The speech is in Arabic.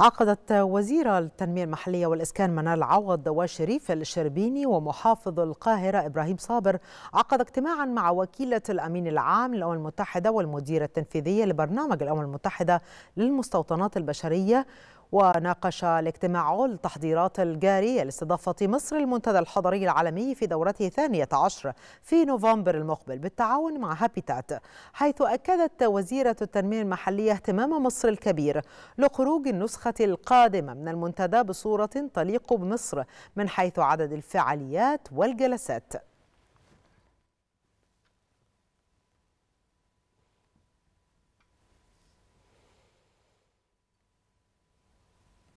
عقدت وزيرة التنمية المحلية والإسكان منال عوض وشريف الشربيني ومحافظ القاهرة إبراهيم صابر عقد اجتماعا مع وكيلة الأمين العام للأمم المتحدة والمديرة التنفيذية لبرنامج الأمم المتحدة للمستوطنات البشرية وناقش الاجتماع التحضيرات الجارية لاستضافة مصر المنتدى الحضري العالمي في دورته الثانية عشر في نوفمبر المقبل بالتعاون مع هابيتات حيث أكدت وزيرة التنمية المحلية اهتمام مصر الكبير لخروج النسخة القادمة من المنتدى بصورة تليق بمصر من حيث عدد الفعاليات والجلسات